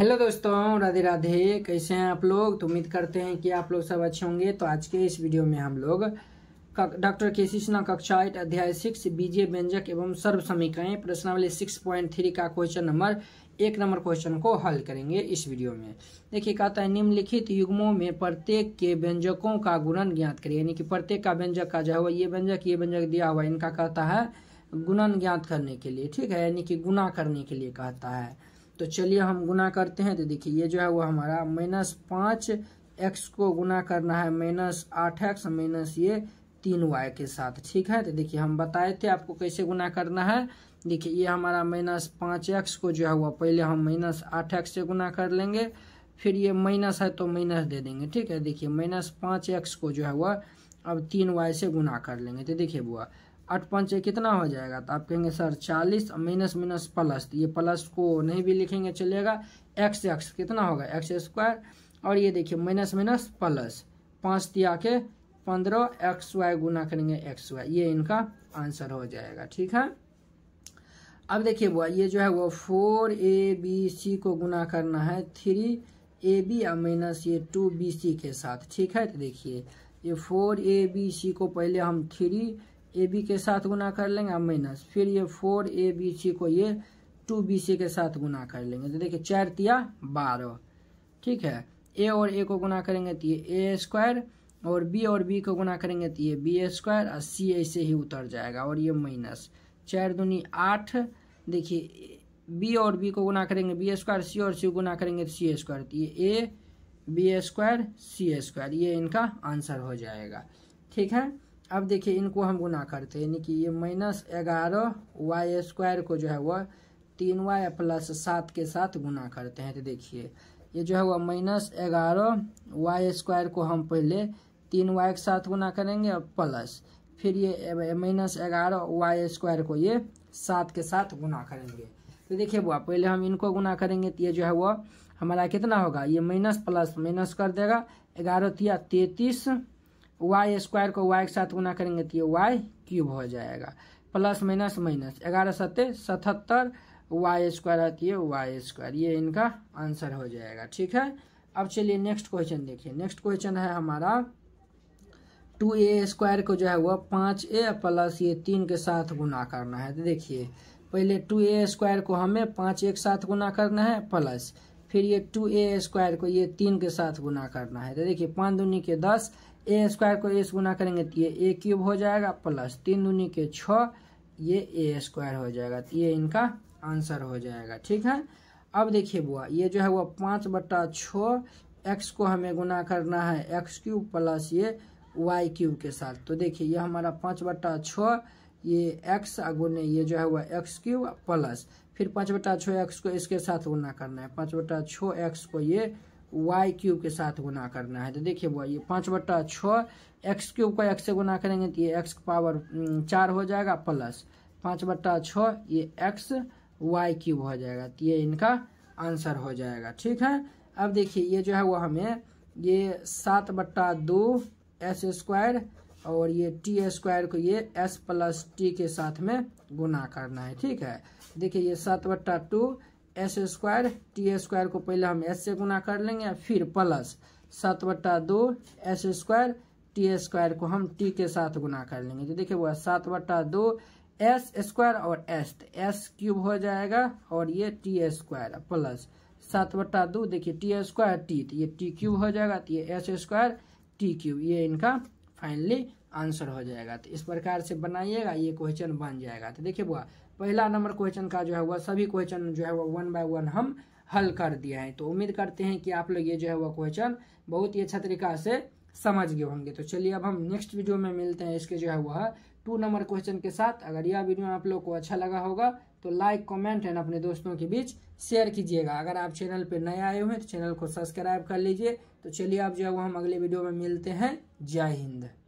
hello दोस्तों राधे राधे कैसे हैं आप लोग तो उम्मीद करते हैं कि आप लोग सब अच्छे होंगे तो आज के इस वीडियो में हम लोग डॉक्टर के सिन्हा कक्षा एट अध्याय सिक्स बीजे व्यंजक एवं सर्व समीकरण प्रश्नावली सिक्स पॉइंट थ्री का क्वेश्चन नंबर एक नंबर क्वेश्चन को हल करेंगे इस वीडियो में देखिए कहता है निम्नलिखित युग्मों में प्रत्येक के व्यंजकों का गुणन ज्ञात करिए यानी कि प्रत्येक का व्यंजक का जो हुआ ये व्यंजक ये व्यंजक दिया हुआ इनका कहता है गुणन ज्ञात करने के लिए ठीक है यानी कि गुना करने के लिए कहता है तो चलिए हम गुना करते हैं तो देखिए ये जो है वो हमारा माइनस पाँच एक्स को गुना करना है माइनस आठ एक्स माइनस ये तीन वाई के साथ ठीक है तो देखिए हम बताए थे आपको कैसे गुना करना है देखिए ये हमारा माइनस पाँच एक्स को जो है वो पहले हम माइनस आठ एक्स से गुना कर लेंगे फिर ये माइनस है तो माइनस दे देंगे ठीक है देखिए माइनस पाँच एक्स को जो है वह अब तीन वाई से गुना कर लेंगे तो देखिए बुआ आठ पाँच कितना हो जाएगा तो आप कहेंगे सर चालीस माइनस माइनस प्लस ये प्लस को नहीं भी लिखेंगे चलेगा एक्स एक्स कितना होगा एक्स स्क्वायर और ये देखिए माइनस माइनस प्लस पाँच तिया के पंद्रह एक्स वाई गुना करेंगे एक्स वाई ये इनका आंसर हो जाएगा ठीक है अब देखिए बुआ ये जो है वो फोर ए बी सी को गुना करना है थ्री ए बी और माइनस ये टू बी सी के साथ ठीक है तो देखिए ये फोर ए बी सी को पहले हम थ्री ए बी के साथ गुना कर लेंगे और माइनस फिर ये फोर ए बी सी को ये टू बी सी के साथ गुना कर लेंगे तो देखिए चार तिया बारह ठीक है ए और ए को गुना करेंगे तो ये ए स्क्वायर और बी और बी को गुना करेंगे तो ये बी स्क्वायर और सी ऐसे ही उतर जाएगा और ये माइनस चार दूनी आठ देखिए बी और बी को गुना करेंगे बी स्क्वायर सी और सी गुना करेंगे तो सी स्क्वायर तो ये A B square C square ये इनका आंसर हो जाएगा ठीक है अब देखिए इनको हम गुना करते हैं यानी कि ये माइनस ग्यारह वाई स्क्वायर को जो है वह तीन वाई प्लस सात के साथ गुना करते हैं तो देखिए ये जो है वह माइनस ग्यारह वाई स्क्वायर को हम पहले तीन वाई के साथ गुना करेंगे और प्लस फिर ये माइनस ग्यारह वाई स्क्वायर को ये सात के साथ गुना करेंगे तो देखिए बुआ पहले हम इनको गुना करेंगे तो ये जो है वह हमारा कितना होगा ये माइनस प्लस माइनस कर देगा ग्यारह तिया तैतीस वाई स्क्वायर को वाई के साथ गुना करेंगे तो ये वाई क्यूब हो जाएगा प्लस माइनस माइनस ग्यारह सत्ते सतहत्तर वाई स्क्वायर आती है वाई तो स्क्वायर ये इनका आंसर हो जाएगा ठीक है अब चलिए नेक्स्ट क्वेश्चन देखिए नेक्स्ट क्वेश्चन है हमारा टू ए स्क्वायर को जो है वह पाँच ए प्लस ये तीन के साथ गुना करना है तो देखिए पहले टू ए स्क्वायर को हमें पाँच ए के साथ गुना करना है प्लस फिर ये टू ए स्क्वायर को ये तीन के साथ गुना करना है तो देखिए पाँच दूनी के दस ए स्क्वायर को ए से गुना करेंगे तो ये ए क्यूब हो जाएगा प्लस तीन दूनी के छ ये ए स्क्वायर हो जाएगा तो ये इनका आंसर हो जाएगा ठीक है अब देखिए बुआ ये जो है वो पाँच बट्टा छ एक्स को हमें गुना करना है एक्स क्यूब प्लस ये वाई क्यूब के साथ तो देखिए ये हमारा पाँच बट्टा छ ये एक्स गुने ये जो है वो एक्स क्यूब प्लस फिर पाँच बट्टा छ एक्स को इसके साथ गुना करना है पाँच बट्टा छ एक्स को ये वाई क्यूब के साथ गुना करना है तो देखिए बुआ ये पाँच बट्टा छः एक्स क्यूब का एक्स से गुना करेंगे तो ये एक्स का पावर चार हो जाएगा प्लस पाँच बट्टा छः ये एक्स वाई क्यूब हो जाएगा तो ये इनका आंसर हो जाएगा ठीक है अब देखिए ये जो है वो हमें ये सात बट्टा दो एस स्क्वायर और ये टी स्क्वायर को ये एस प्लस टी के साथ में गुना करना है ठीक है देखिए ये सात बट्टा two S square T square को पहले हम एस से गुना कर लेंगे फिर प्लस सात बट्टा दो एस स्क्वायर टी स्क्वायर को हम टी के साथ गुना कर लेंगे तो देखिए वो सात बट्टा दो एस स्क्वायर और एस एस क्यूब हो जाएगा और ये टी स्क्वायर प्लस सात बट्टा दो देखिए टी स्क्वायर टी तो ये टी क्यूब हो जाएगा तो ये एस स्क्वायर टी क्यूब ये इनका फाइनली आंसर हो जाएगा तो इस प्रकार से बनाइएगा ये क्वेश्चन बन जाएगा तो देखिए बुआ पहला नंबर क्वेश्चन का जो है वह सभी क्वेश्चन जो है वह वन बाय वन हम हल कर दिया है तो उम्मीद करते हैं कि आप लोग ये जो है वह क्वेश्चन बहुत ही अच्छा तरीका से समझ गए होंगे तो चलिए अब हम नेक्स्ट वीडियो में मिलते हैं इसके जो है वह टू नंबर क्वेश्चन के साथ अगर यह वीडियो आप लोग को अच्छा लगा होगा तो लाइक कमेंट एंड अपने दोस्तों के बीच शेयर कीजिएगा अगर आप चैनल पर नए आए हुए हैं तो चैनल को सब्सक्राइब कर लीजिए तो चलिए आप जो है वह हम अगले वीडियो में मिलते हैं जय हिंद